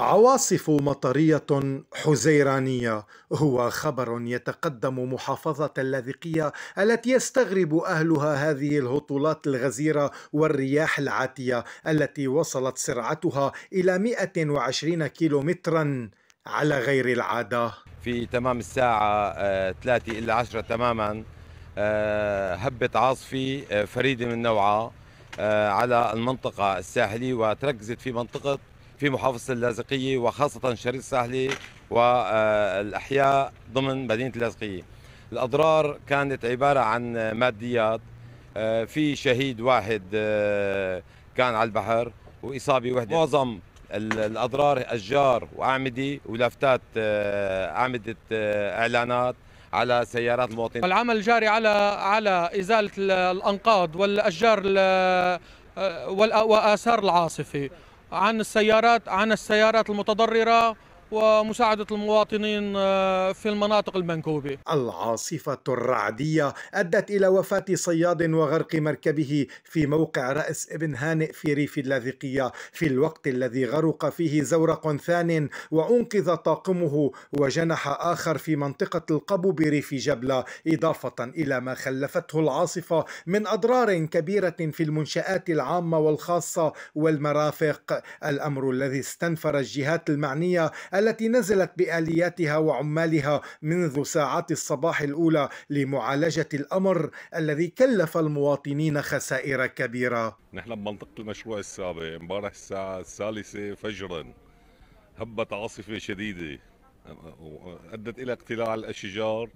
عواصف مطرية حزيرانية هو خبر يتقدم محافظة اللاذقية التي يستغرب أهلها هذه الهطولات الغزيرة والرياح العاتية التي وصلت سرعتها إلى 120 كيلومترا على غير العادة في تمام الساعة 3 إلا 10 تماما آه، هبت عاصفة آه، فريدة من نوعها آه، على المنطقة الساحلية وتركزت في منطقة في محافظة اللاذقية وخاصة الشريط الساحلي والأحياء ضمن مدينة اللاذقية الأضرار كانت عبارة عن ماديات آه، في شهيد واحد آه، كان على البحر وإصابة وحدة معظم الأضرار أشجار وأعمدة ولافتات آه، أعمدة إعلانات على سيارات المواطنين العمل الجاري على على إزالة الأنقاض والأشجار وآثار العاصفة عن السيارات عن السيارات المتضررة ومساعدة المواطنين آه، في المناطق المنكوبة العاصفة الرعدية أدت إلى وفاة صياد وغرق مركبه في موقع رأس ابن هانئ في ريف اللاذقية في الوقت الذي غرق فيه زورق ثان وأنقذ طاقمه وجنح آخر في منطقة القبو بريف جبلة إضافة إلى ما خلفته العاصفة من أضرار كبيرة في المنشآت العامة والخاصة والمرافق الأمر الذي استنفر الجهات المعنية التي نزلت بآلياتها وعمالها منذ ساعات الصباح الأولى لمعالجة الأمر الذي كلف المواطنين خسائر كبيرة نحن بمنطقة المشروع السابق امبارح الساعة الثالثة فجرا هبت عاصفة شديدة أدت إلى اقتلاع الأشجار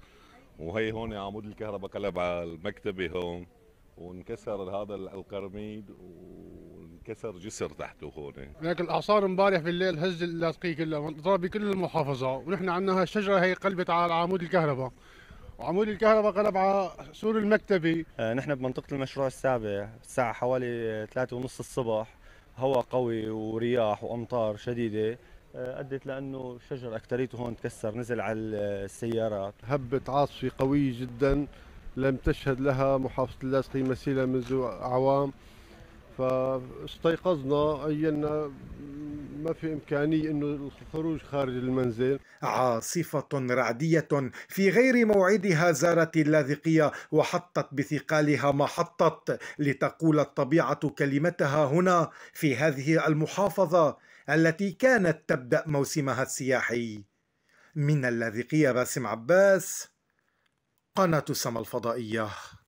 وهي هون عمود الكهرباء قلب على المكتبة هون وانكسر هذا القرميد و... كسر جسر تحته هون لكن الاعصار امبارح بالليل هز اللاذقيه كلها ضرب بكل المحافظه ونحن عندنا هالشجره هي قلبت على عمود الكهرباء وعمود الكهرباء قلب على سور المكتبي آه نحن بمنطقه المشروع السابع الساعه حوالي 3:30 الصبح هواء قوي ورياح وامطار شديده آه، ادت لانه شجر اكتريته هون تكسر نزل على السيارات هبت عاصفه قويه جدا لم تشهد لها محافظه اللاذقيه مثيله منذ اعوام فاستيقظنا عينا ما في إمكانية أنه الخروج خارج المنزل عاصفة رعدية في غير موعدها زارت اللاذقية وحطت بثقالها ما حطت لتقول الطبيعة كلمتها هنا في هذه المحافظة التي كانت تبدأ موسمها السياحي من اللاذقية باسم عباس قناة سما الفضائية